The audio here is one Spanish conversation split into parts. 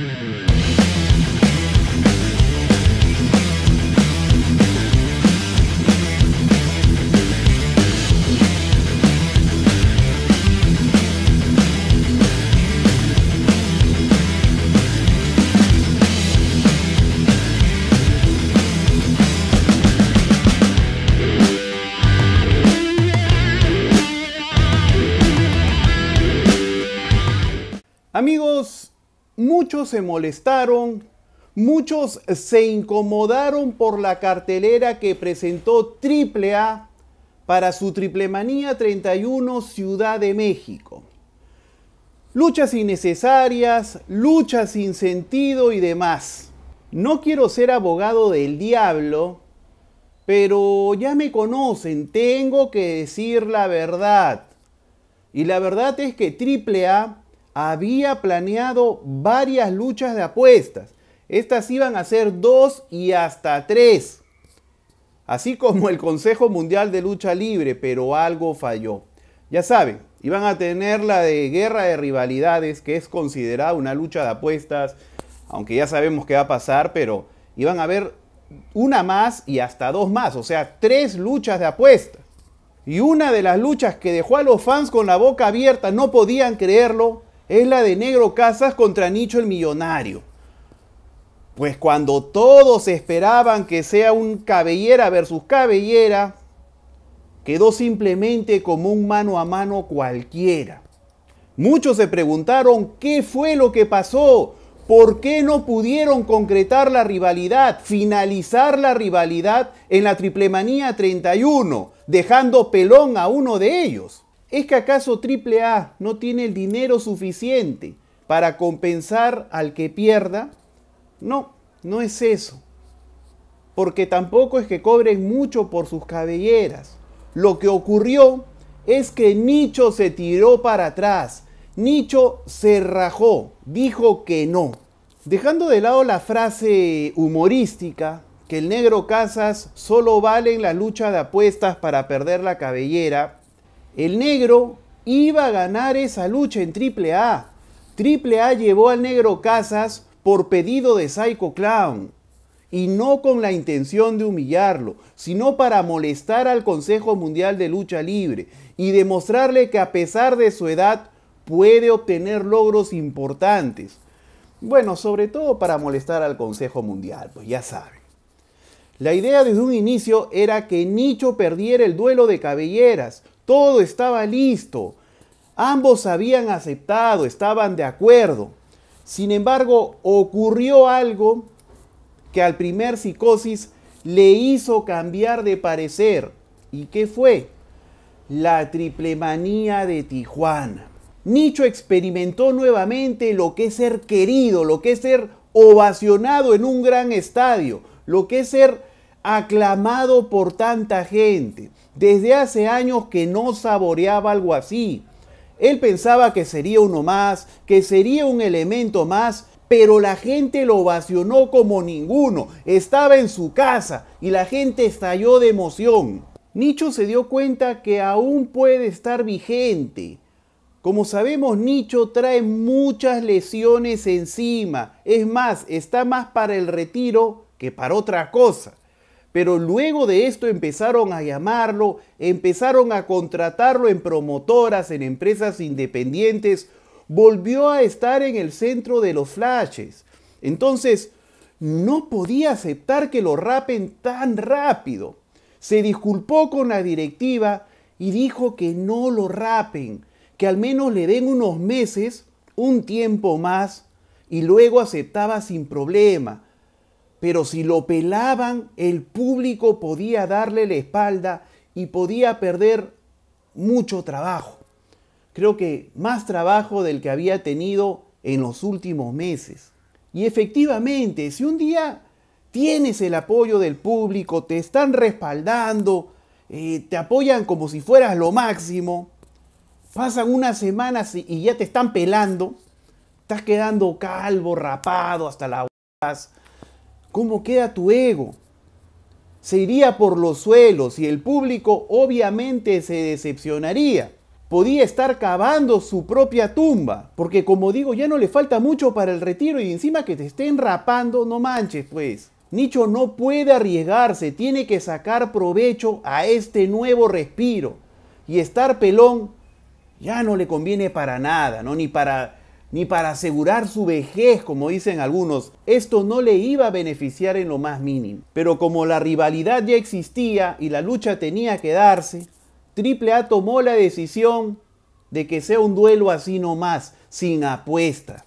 Mm-hmm. muchos se molestaron, muchos se incomodaron por la cartelera que presentó A para su Triplemanía 31 Ciudad de México. Luchas innecesarias, luchas sin sentido y demás. No quiero ser abogado del diablo, pero ya me conocen, tengo que decir la verdad. Y la verdad es que AAA había planeado varias luchas de apuestas. Estas iban a ser dos y hasta tres. Así como el Consejo Mundial de Lucha Libre, pero algo falló. Ya saben, iban a tener la de guerra de rivalidades, que es considerada una lucha de apuestas, aunque ya sabemos qué va a pasar, pero iban a haber una más y hasta dos más, o sea, tres luchas de apuestas. Y una de las luchas que dejó a los fans con la boca abierta, no podían creerlo, es la de Negro Casas contra Nicho el Millonario. Pues cuando todos esperaban que sea un cabellera versus cabellera, quedó simplemente como un mano a mano cualquiera. Muchos se preguntaron qué fue lo que pasó, por qué no pudieron concretar la rivalidad, finalizar la rivalidad en la Triplemanía 31, dejando pelón a uno de ellos. ¿Es que acaso AAA no tiene el dinero suficiente para compensar al que pierda? No, no es eso. Porque tampoco es que cobren mucho por sus cabelleras. Lo que ocurrió es que Nicho se tiró para atrás. Nicho se rajó, dijo que no. Dejando de lado la frase humorística, que el negro Casas solo vale en la lucha de apuestas para perder la cabellera, el negro iba a ganar esa lucha en Triple A. Triple A llevó al negro Casas por pedido de Psycho Clown. Y no con la intención de humillarlo, sino para molestar al Consejo Mundial de Lucha Libre y demostrarle que a pesar de su edad puede obtener logros importantes. Bueno, sobre todo para molestar al Consejo Mundial, pues ya saben. La idea desde un inicio era que Nicho perdiera el duelo de cabelleras. Todo estaba listo. Ambos habían aceptado, estaban de acuerdo. Sin embargo, ocurrió algo que al primer psicosis le hizo cambiar de parecer. ¿Y qué fue? La triplemanía de Tijuana. Nicho experimentó nuevamente lo que es ser querido, lo que es ser ovacionado en un gran estadio, lo que es ser aclamado por tanta gente. Desde hace años que no saboreaba algo así. Él pensaba que sería uno más, que sería un elemento más, pero la gente lo ovacionó como ninguno. Estaba en su casa y la gente estalló de emoción. Nicho se dio cuenta que aún puede estar vigente. Como sabemos, Nicho trae muchas lesiones encima. Es más, está más para el retiro que para otra cosa. Pero luego de esto empezaron a llamarlo, empezaron a contratarlo en promotoras, en empresas independientes, volvió a estar en el centro de los flashes. Entonces, no podía aceptar que lo rapen tan rápido. Se disculpó con la directiva y dijo que no lo rapen, que al menos le den unos meses, un tiempo más, y luego aceptaba sin problema pero si lo pelaban, el público podía darle la espalda y podía perder mucho trabajo. Creo que más trabajo del que había tenido en los últimos meses. Y efectivamente, si un día tienes el apoyo del público, te están respaldando, eh, te apoyan como si fueras lo máximo, pasan unas semanas y ya te están pelando, estás quedando calvo, rapado hasta las ¿Cómo queda tu ego? Se iría por los suelos y el público obviamente se decepcionaría. Podía estar cavando su propia tumba, porque como digo, ya no le falta mucho para el retiro y encima que te estén rapando, no manches pues. Nicho no puede arriesgarse, tiene que sacar provecho a este nuevo respiro. Y estar pelón ya no le conviene para nada, ¿no? Ni para ni para asegurar su vejez, como dicen algunos, esto no le iba a beneficiar en lo más mínimo. Pero como la rivalidad ya existía y la lucha tenía que darse, Triple A tomó la decisión de que sea un duelo así nomás, sin apuesta.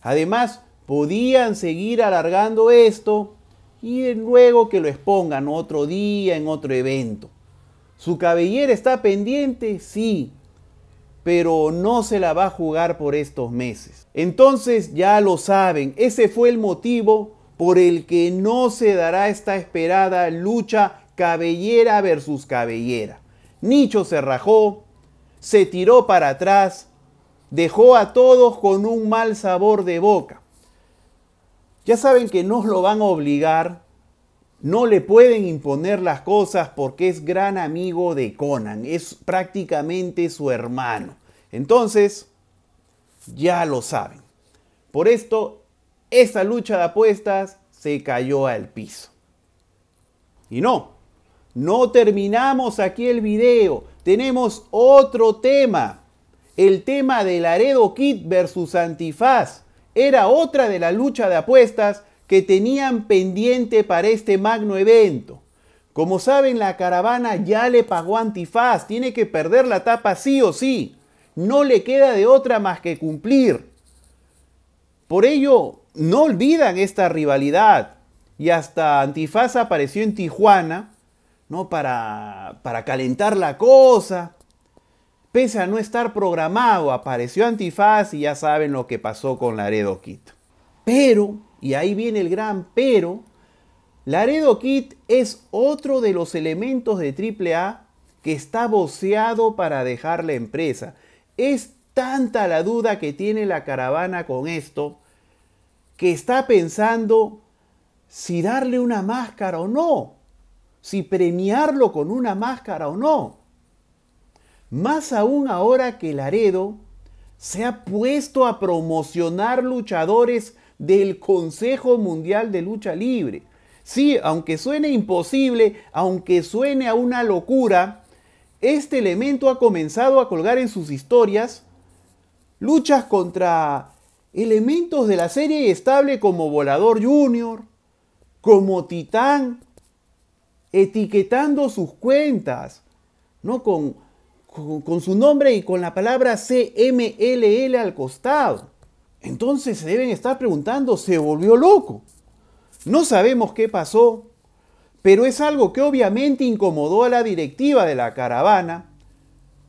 Además, podían seguir alargando esto y luego que lo expongan otro día, en otro evento. ¿Su cabellera está pendiente? Sí, pero no se la va a jugar por estos meses. Entonces ya lo saben, ese fue el motivo por el que no se dará esta esperada lucha cabellera versus cabellera. Nicho se rajó, se tiró para atrás, dejó a todos con un mal sabor de boca. Ya saben que nos lo van a obligar no le pueden imponer las cosas porque es gran amigo de Conan, es prácticamente su hermano. Entonces, ya lo saben. Por esto, esa lucha de apuestas se cayó al piso. Y no, no terminamos aquí el video. Tenemos otro tema. El tema del Laredo Kid versus Antifaz. Era otra de la lucha de apuestas que tenían pendiente para este magno evento. Como saben, la caravana ya le pagó Antifaz, tiene que perder la tapa sí o sí. No le queda de otra más que cumplir. Por ello, no olvidan esta rivalidad. Y hasta Antifaz apareció en Tijuana, ¿no? Para, para calentar la cosa. Pese a no estar programado, apareció Antifaz y ya saben lo que pasó con Laredo Quito. Pero y ahí viene el gran pero. Laredo kit es otro de los elementos de AAA que está boceado para dejar la empresa. Es tanta la duda que tiene la caravana con esto que está pensando si darle una máscara o no, si premiarlo con una máscara o no. Más aún ahora que Laredo se ha puesto a promocionar luchadores del Consejo Mundial de Lucha Libre. Sí, aunque suene imposible, aunque suene a una locura, este elemento ha comenzado a colgar en sus historias luchas contra elementos de la serie estable como Volador Junior, como Titán, etiquetando sus cuentas, ¿no? Con, con su nombre y con la palabra CMLL al costado. Entonces se deben estar preguntando, ¿se volvió loco? No sabemos qué pasó, pero es algo que obviamente incomodó a la directiva de la caravana,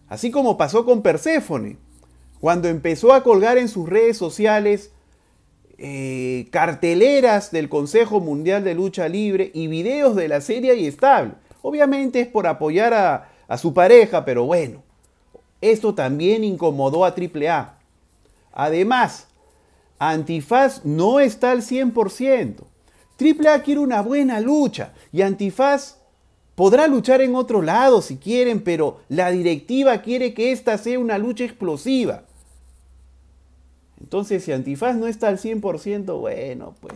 así como pasó con Perséfone, cuando empezó a colgar en sus redes sociales eh, carteleras del Consejo Mundial de Lucha Libre y videos de la serie y estable. Obviamente es por apoyar a, a su pareja, pero bueno, esto también incomodó a AAA. Además, Antifaz no está al 100%. Triple quiere una buena lucha y Antifaz podrá luchar en otro lado si quieren, pero la directiva quiere que esta sea una lucha explosiva. Entonces, si Antifaz no está al 100%, bueno, pues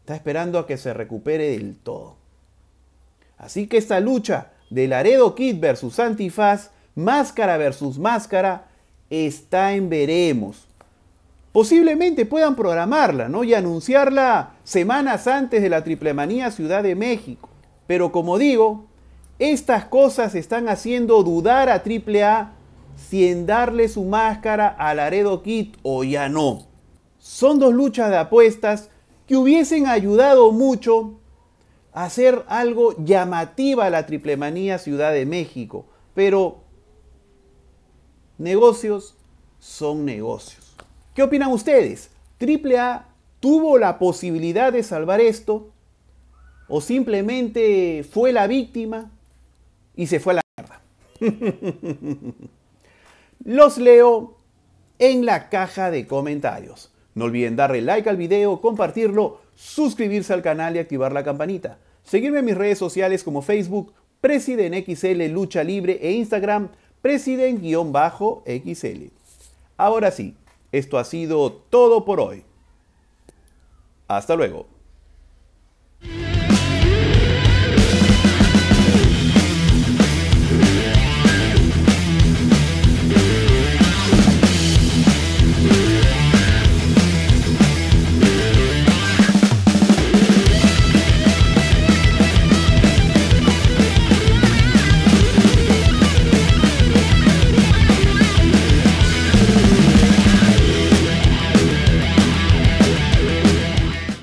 está esperando a que se recupere del todo. Así que esta lucha de Laredo Kid versus Antifaz, máscara versus máscara, está en veremos posiblemente puedan programarla ¿no? y anunciarla semanas antes de la triplemanía Ciudad de México. Pero como digo, estas cosas están haciendo dudar a AAA si en darle su máscara a Laredo kit o ya no. Son dos luchas de apuestas que hubiesen ayudado mucho a hacer algo llamativa a la triplemanía Ciudad de México. Pero negocios son negocios. ¿Qué opinan ustedes? A tuvo la posibilidad de salvar esto? ¿O simplemente fue la víctima y se fue a la mierda? Los leo en la caja de comentarios. No olviden darle like al video, compartirlo, suscribirse al canal y activar la campanita. Seguirme en mis redes sociales como Facebook, PresidentXL, Lucha Libre e Instagram, Presiden-XL. Ahora sí, esto ha sido todo por hoy. Hasta luego.